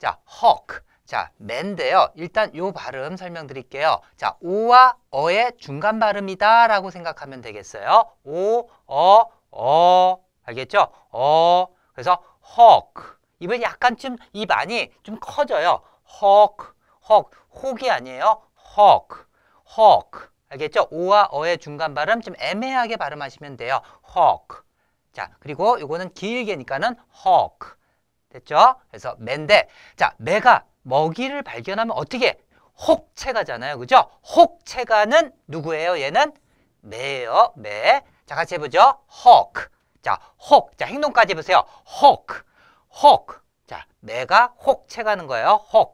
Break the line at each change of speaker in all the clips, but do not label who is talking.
자, hawk. 자, 맨데요. 일단 요 발음 설명드릴게요. 자, 오와 어의 중간 발음이다 라고 생각하면 되겠어요. 오, 어, 어. 알겠죠? 어. 그래서 hawk. 입은 약간 좀, 입 안이 좀 커져요. hawk, hawk. 혹이 아니에요. hawk, hawk. 알겠죠? 오와 어의 중간 발음 좀 애매하게 발음하시면 돼요. hawk. 자, 그리고 요거는 길게니까는 hawk. 됐죠? 그래서 맨데 자, 매가 먹이를 발견하면 어떻게? 혹체가잖아요. 그죠? 혹체가는 누구예요? 얘는 매예요. 매. 자, 같이 해보죠. h 자, h 자, 행동까지 해보세요. hawk. 자, 매가 혹체가는 거예요. h a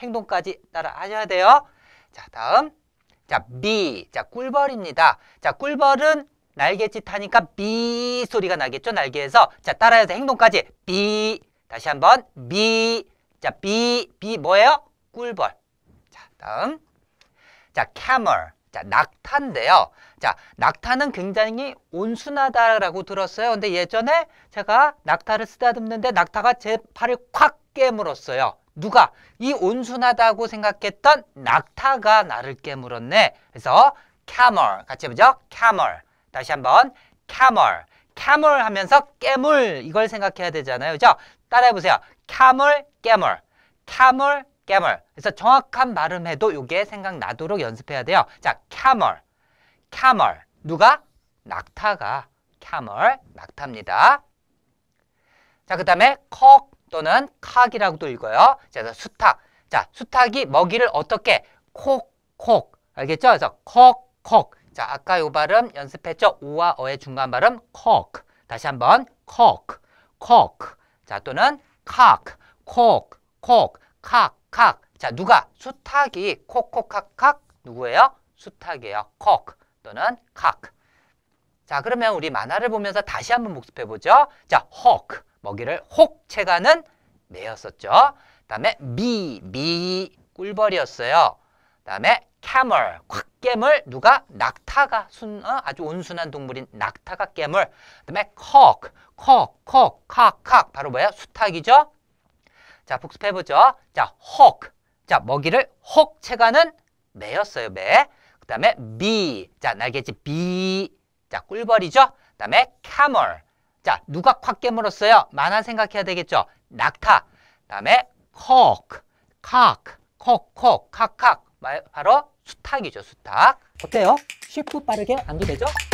행동까지 따라 하셔야 돼요. 자, 다음. 자, 비. 자, 꿀벌입니다. 자, 꿀벌은 날갯짓 하니까 비 소리가 나겠죠? 날개에서. 자, 따라해서 행동까지 비 다시 한번 미. 자, 비, 비 뭐예요? 꿀벌. 자, 다음. 자, 캐 a 자, 낙타인데요. 자, 낙타는 굉장히 온순하다라고 들었어요. 근데 예전에 제가 낙타를 쓰다듬는데 낙타가 제 팔을 콱 깨물었어요. 누가? 이 온순하다고 생각했던 낙타가 나를 깨물었네. 그래서 캐 a m 같이 해보죠. 캐 a m 다시 한번 캐 a m camel 하면서 깨물 이걸 생각해야 되잖아요. 그죠? 따라해 보세요. camel, 깨물. camel, 깨물. 그래서 정확한 발음해도 이게 생각나도록 연습해야 돼요. 자, camel. camel. 누가? 낙타가 camel, 낙타입니다. 자, 그다음에 컥 또는 칵이라고도 읽어요. 자, 수탉. 자, 수탉이 먹이를 어떻게 콕콕 알겠죠? 그래서 콕콕 자, 아까 요 발음 연습했죠? 오와 어의 중간 발음 cork. 다시 한번 cork, cork. 자, 또는 cock, cork, cork, cock, cock. 자, 누가? 수탉이 콕콕콕콕 누구예요? 수탉이에요. cork 또는 cock. 자, 그러면 우리 만화를 보면서 다시 한번 복습해 보죠. 자, hawk 먹이를 혹 채가는 매였었죠. 그다음에 미, 미 꿀벌이었어요. 그다음에 camel 콱 깨물 누가 낙타가 순 어? 아주 온순한 동물인 낙타가 깨물 그다음에 콕콕콕 칵칵 바로 뭐야 수탉이죠 자 복습해 보죠 자헉자 먹이를 헉 채가는 매였어요 매 그다음에 비자 날개짓 비자 꿀벌이죠 그다음에 캐멀 자 누가 콱 깨물었어요 만화 생각해야 되겠죠 낙타 그다음에 콕 칵, 콕콕 칵칵 바로 수탁이죠, 수탁. 어때요? 쉽고 빠르게 암기되죠?